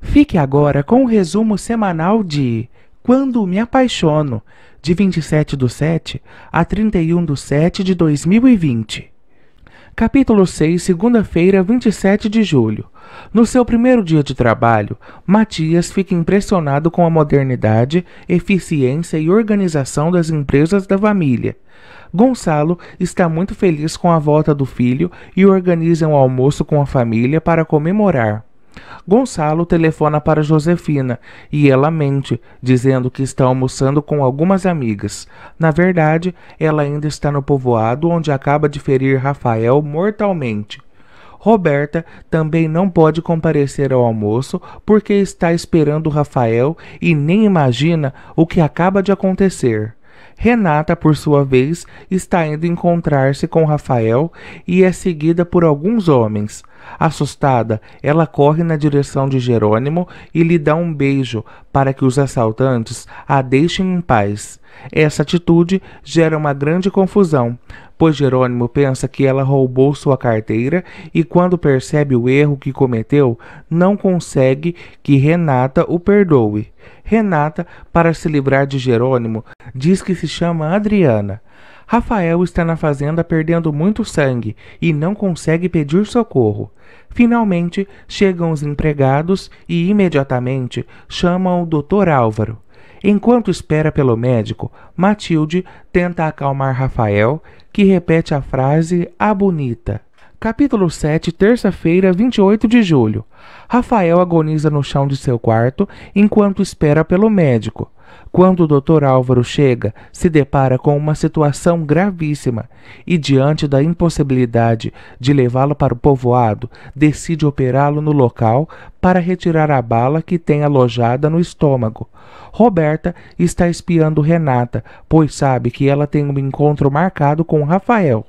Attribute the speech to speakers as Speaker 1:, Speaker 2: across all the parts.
Speaker 1: Fique agora com o um resumo semanal de Quando Me Apaixono, de 27 do 7 a 31 do 7 de 2020. Capítulo 6, segunda-feira, 27 de julho. No seu primeiro dia de trabalho, Matias fica impressionado com a modernidade, eficiência e organização das empresas da família. Gonçalo está muito feliz com a volta do filho e organiza um almoço com a família para comemorar. Gonçalo telefona para Josefina e ela mente, dizendo que está almoçando com algumas amigas. Na verdade, ela ainda está no povoado onde acaba de ferir Rafael mortalmente. Roberta também não pode comparecer ao almoço porque está esperando Rafael e nem imagina o que acaba de acontecer. Renata, por sua vez, está indo encontrar-se com Rafael e é seguida por alguns homens. Assustada, ela corre na direção de Jerônimo e lhe dá um beijo para que os assaltantes a deixem em paz. Essa atitude gera uma grande confusão, pois Jerônimo pensa que ela roubou sua carteira e, quando percebe o erro que cometeu, não consegue que Renata o perdoe. Renata, para se livrar de Jerônimo, diz que se chama Adriana. Rafael está na fazenda perdendo muito sangue e não consegue pedir socorro. Finalmente, chegam os empregados e imediatamente chamam o Dr. Álvaro. Enquanto espera pelo médico, Matilde tenta acalmar Rafael, que repete a frase a ah, bonita. Capítulo 7, terça-feira, 28 de julho. Rafael agoniza no chão de seu quarto enquanto espera pelo médico. Quando o Dr. Álvaro chega, se depara com uma situação gravíssima e, diante da impossibilidade de levá-lo para o povoado, decide operá-lo no local para retirar a bala que tem alojada no estômago. Roberta está espiando Renata, pois sabe que ela tem um encontro marcado com Rafael.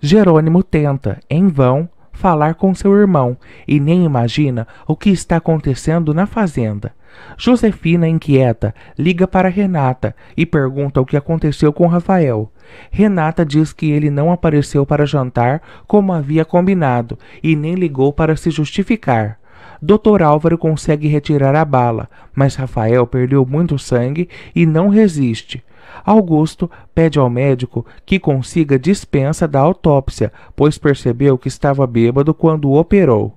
Speaker 1: Jerônimo tenta, em vão, falar com seu irmão e nem imagina o que está acontecendo na fazenda. Josefina, inquieta, liga para Renata e pergunta o que aconteceu com Rafael. Renata diz que ele não apareceu para jantar como havia combinado e nem ligou para se justificar. Doutor Álvaro consegue retirar a bala, mas Rafael perdeu muito sangue e não resiste. Augusto pede ao médico que consiga dispensa da autópsia, pois percebeu que estava bêbado quando o operou.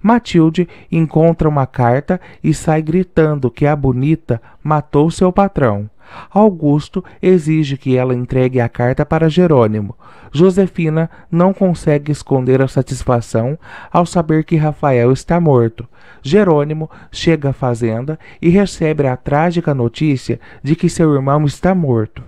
Speaker 1: Matilde encontra uma carta e sai gritando que a bonita matou seu patrão. Augusto exige que ela entregue a carta para Jerônimo. Josefina não consegue esconder a satisfação ao saber que Rafael está morto. Jerônimo chega à fazenda e recebe a trágica notícia de que seu irmão está morto.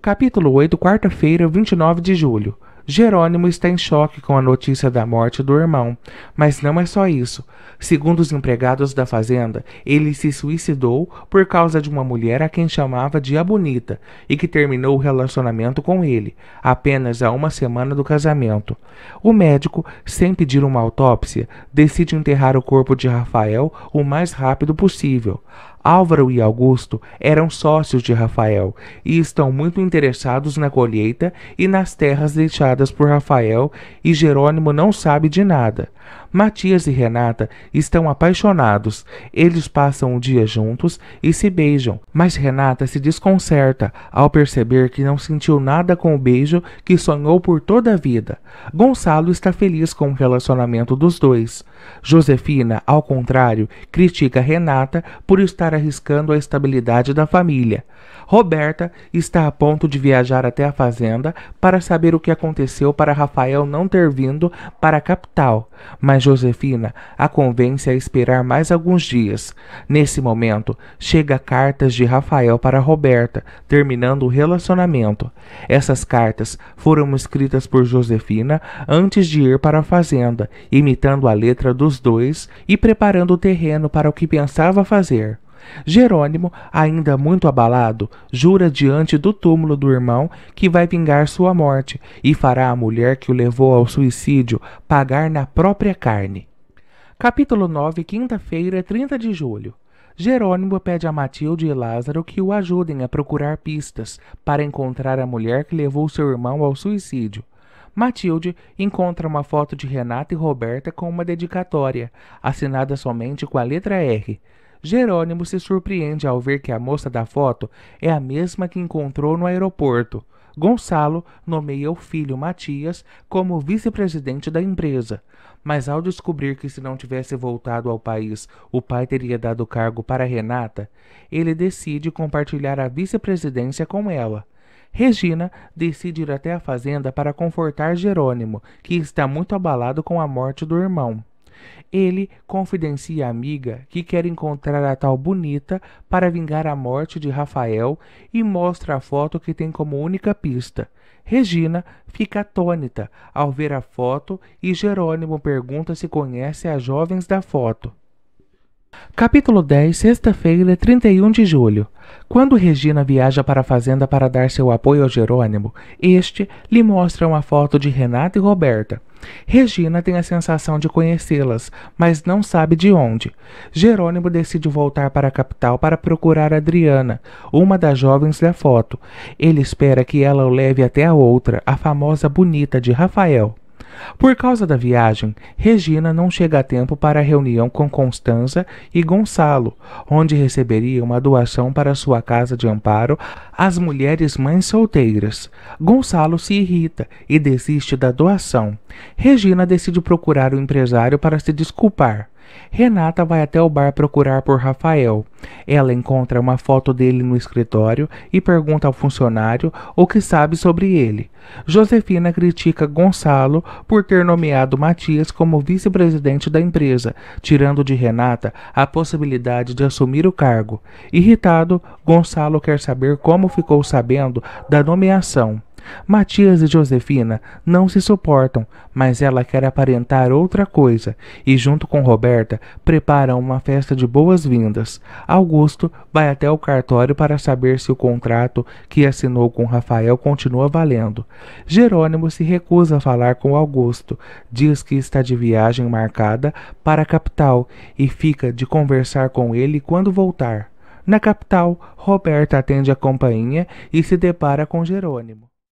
Speaker 1: Capítulo 8, quarta-feira, 29 de julho. Jerônimo está em choque com a notícia da morte do irmão, mas não é só isso. Segundo os empregados da fazenda, ele se suicidou por causa de uma mulher a quem chamava de A Bonita e que terminou o relacionamento com ele, apenas a uma semana do casamento. O médico, sem pedir uma autópsia, decide enterrar o corpo de Rafael o mais rápido possível. Álvaro e Augusto eram sócios de Rafael e estão muito interessados na colheita e nas terras deixadas por Rafael, e Jerônimo não sabe de nada. Matias e Renata estão apaixonados. Eles passam o dia juntos e se beijam, mas Renata se desconcerta ao perceber que não sentiu nada com o beijo que sonhou por toda a vida. Gonçalo está feliz com o relacionamento dos dois. Josefina, ao contrário, critica Renata por estar arriscando a estabilidade da família. Roberta está a ponto de viajar até a fazenda para saber o que aconteceu para Rafael não ter vindo para a capital, mas Josefina a convence a esperar mais alguns dias. Nesse momento, chega cartas de Rafael para Roberta, terminando o relacionamento. Essas cartas foram escritas por Josefina antes de ir para a fazenda, imitando a letra dos dois e preparando o terreno para o que pensava fazer. Jerônimo, ainda muito abalado, jura diante do túmulo do irmão que vai vingar sua morte e fará a mulher que o levou ao suicídio pagar na própria carne. Capítulo 9, quinta-feira, 30 de julho. Jerônimo pede a Matilde e Lázaro que o ajudem a procurar pistas para encontrar a mulher que levou seu irmão ao suicídio. Matilde encontra uma foto de Renata e Roberta com uma dedicatória, assinada somente com a letra R. Jerônimo se surpreende ao ver que a moça da foto é a mesma que encontrou no aeroporto. Gonçalo nomeia o filho Matias como vice-presidente da empresa, mas ao descobrir que se não tivesse voltado ao país, o pai teria dado o cargo para Renata, ele decide compartilhar a vice-presidência com ela. Regina decide ir até a fazenda para confortar Jerônimo, que está muito abalado com a morte do irmão. Ele confidencia a amiga que quer encontrar a tal bonita para vingar a morte de Rafael e mostra a foto que tem como única pista. Regina fica atônita ao ver a foto e Jerônimo pergunta se conhece as jovens da foto. Capítulo 10, sexta-feira, 31 de julho. Quando Regina viaja para a fazenda para dar seu apoio ao Jerônimo, este lhe mostra uma foto de Renata e Roberta. Regina tem a sensação de conhecê-las, mas não sabe de onde. Jerônimo decide voltar para a capital para procurar Adriana, uma das jovens da foto. Ele espera que ela o leve até a outra, a famosa bonita de Rafael. Por causa da viagem, Regina não chega a tempo para a reunião com Constança e Gonçalo, onde receberia uma doação para sua casa de amparo às mulheres mães solteiras. Gonçalo se irrita e desiste da doação. Regina decide procurar o empresário para se desculpar. Renata vai até o bar procurar por Rafael. Ela encontra uma foto dele no escritório e pergunta ao funcionário o que sabe sobre ele. Josefina critica Gonçalo por ter nomeado Matias como vice-presidente da empresa, tirando de Renata a possibilidade de assumir o cargo. Irritado, Gonçalo quer saber como ficou sabendo da nomeação. Matias e Josefina não se suportam, mas ela quer aparentar outra coisa e, junto com Roberta, preparam uma festa de boas-vindas. Augusto vai até o cartório para saber se o contrato que assinou com Rafael continua valendo. Jerônimo se recusa a falar com Augusto, diz que está de viagem marcada para a capital e fica de conversar com ele quando voltar. Na capital, Roberta atende a companhia e se depara com Jerônimo.